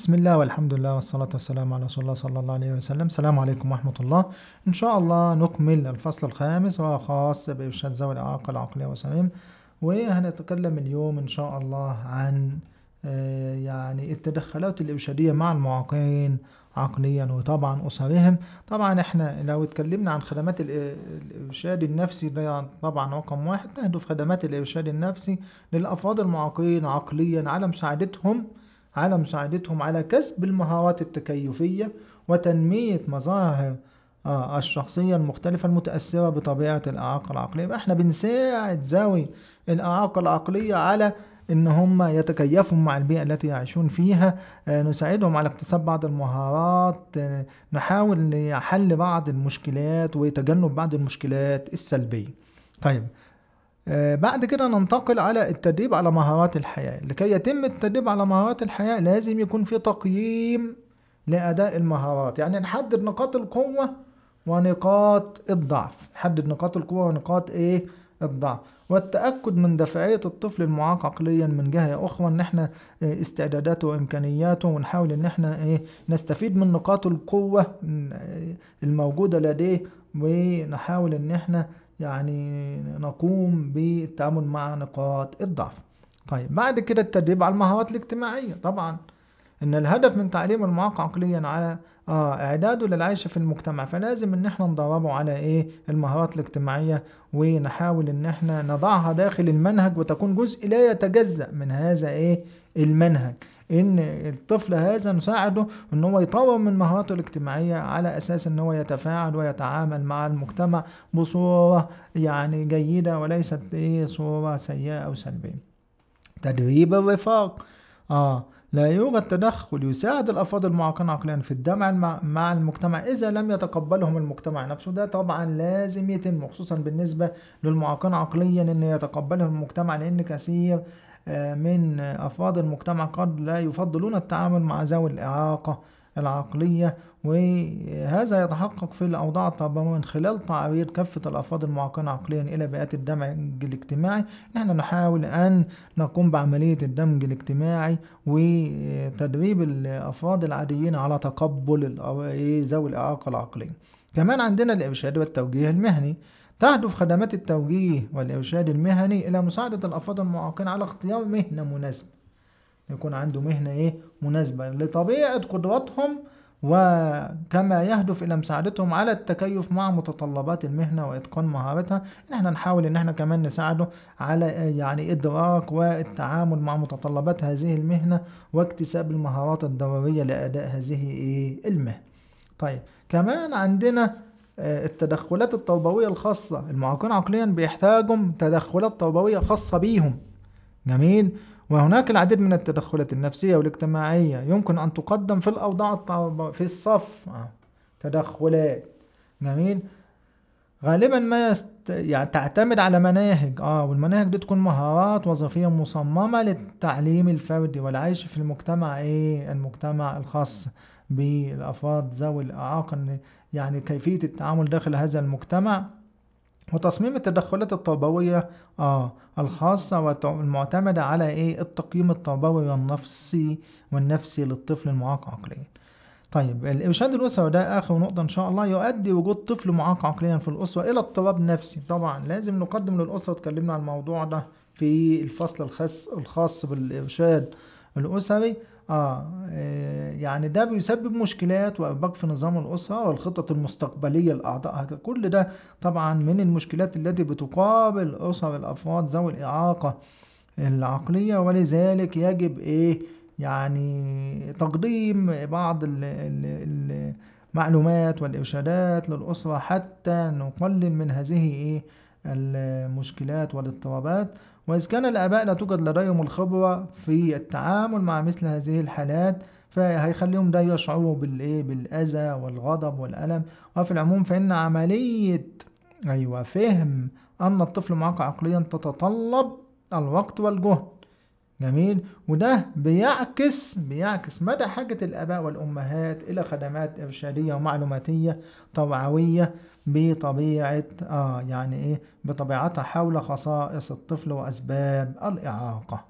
بسم الله والحمد لله والصلاة والسلام على رسول الله صلى الله عليه وسلم السلام عليكم ورحمة الله إن شاء الله نكمل الفصل الخامس وهو خاص بإرشاد ذوي الإعاقة العقلية والسلام وهنتكلم اليوم إن شاء الله عن آه، يعني التدخلات الإرشادية مع المعاقين عقليا وطبعا أسرهم طبعا احنا لو اتكلمنا عن خدمات الإرشاد النفسي ده طبعا رقم واحد تهدف خدمات الإرشاد النفسي للأفراد المعاقين عقليا على مساعدتهم على مساعدتهم على كسب المهارات التكيفية وتنمية مظاهر آه، الشخصية المختلفة المتأثرة بطبيعة الإعاقة العقلية احنا بنساعد ذوي الإعاقة العقلية على ان هم يتكيفوا مع البيئة التي يعيشون فيها آه، نساعدهم على اكتساب بعض المهارات آه، نحاول حل بعض المشكلات وتجنب بعض المشكلات السلبية طيب آه، بعد كده ننتقل على التدريب على مهارات الحياة لكي يتم التدريب على مهارات الحياة لازم يكون في تقييم لأداء المهارات يعني نحدد نقاط القوة ونقاط الضعف نحدد نقاط القوة ونقاط ايه الضعف والتأكد من دفعية الطفل المعاق عقليا من جهة أخرى إن إحنا آه، استعداداته وإمكانياته ونحاول إن إحنا إيه نستفيد من نقاط القوة آه، الموجودة لديه ونحاول إن إحنا يعني نقوم بالتعامل مع نقاط الضعف طيب بعد كده التدريب على المهارات الاجتماعية طبعا ان الهدف من تعليم المعاق عقليا على آه اعداده للعيش في المجتمع فلازم ان احنا ندربه على ايه المهارات الاجتماعية ونحاول ان احنا نضعها داخل المنهج وتكون جزء لا يتجزأ من هذا ايه المنهج ان الطفل هذا نساعده ان هو يطور من مهاراته الاجتماعيه على اساس ان هو يتفاعل ويتعامل مع المجتمع بصوره يعني جيده وليست ايه صوره سيئه او سلبيه تدريب الرفاق اه لا يوجد تدخل يساعد الافراد المعاقين عقليا في الدمع مع المجتمع اذا لم يتقبلهم المجتمع نفسه ده طبعا لازم يتم خصوصا بالنسبه للمعاقين عقليا ان يتقبلهم المجتمع لان كثير من أفراد المجتمع قد لا يفضلون التعامل مع ذوي الإعاقة العقلية وهذا يتحقق في الأوضاع الطبيعية من خلال تعبير كافة الأفراد المعاقين عقليا إلى بيئات الدمج الاجتماعي نحن نحاول أن نقوم بعملية الدمج الاجتماعي وتدريب الأفراد العاديين على تقبل إيه، ذوي الإعاقة العقلية كمان عندنا الإرشاد والتوجيه المهني تهدف خدمات التوجيه والإرشاد المهني إلى مساعدة الأفراد المعاقين على اختيار مهنة مناسبة يكون عنده مهنة إيه مناسبة لطبيعة قدراتهم وكما يهدف إلى مساعدتهم على التكيف مع متطلبات المهنة وإتقان مهارتها نحن احنا نحاول إن احنا كمان نساعده على يعني إدراك والتعامل مع متطلبات هذه المهنة واكتساب المهارات الضرورية لأداء هذه إيه المهنة طيب كمان عندنا آه، التدخلات التربوية الخاصة المعاقين عقليا بيحتاجوا تدخلات تربوية خاصة بيهم جميل وهناك العديد من التدخلات النفسية والاجتماعية يمكن أن تقدم في الأوضاع التربوية في الصف آه، تدخلات جميل غالبا ما يست... يعني تعتمد على مناهج اه والمناهج دي تكون مهارات وظيفيه مصممه للتعليم الفردي والعيش في المجتمع ايه المجتمع الخاص بالأفراد ذوي الإعاقة يعني كيفية التعامل داخل هذا المجتمع وتصميم التدخلات التربوية آه الخاصة والمعتمدة على إيه التقييم التربوي والنفسي والنفسي للطفل المعاق عقليا طيب الإرشاد الأسري ده آخر نقطة إن شاء الله يؤدي وجود طفل معاق عقليا في الأسرة إلى اضطراب نفسي طبعا لازم نقدم للأسرة اتكلمنا عن الموضوع ده في الفصل الخاص الخاص بالإرشاد الأسري آه،, آه يعني ده بيسبب مشكلات وإرباك في نظام الأسرة والخطط المستقبلية لأعضائها كل ده طبعا من المشكلات التي بتقابل أسر الأفراد ذوي الإعاقة العقلية ولذلك يجب إيه يعني تقديم بعض المعلومات والإرشادات للأسرة حتى نقلل من هذه إيه المشكلات والاضطرابات وإذ كان الآباء لا توجد لديهم الخبرة في التعامل مع مثل هذه الحالات فهيخليهم ده يشعروا بالإيه بالأذى والغضب والألم وفي العموم فإن عملية أيوة فهم أن الطفل معاق عقليا تتطلب الوقت والجهد جميل وده بيعكس بيعكس مدى حاجة الآباء والأمهات إلى خدمات إرشادية ومعلوماتية توعوية بطبيعة آه يعني إيه بطبيعتها حول خصائص الطفل وأسباب الإعاقة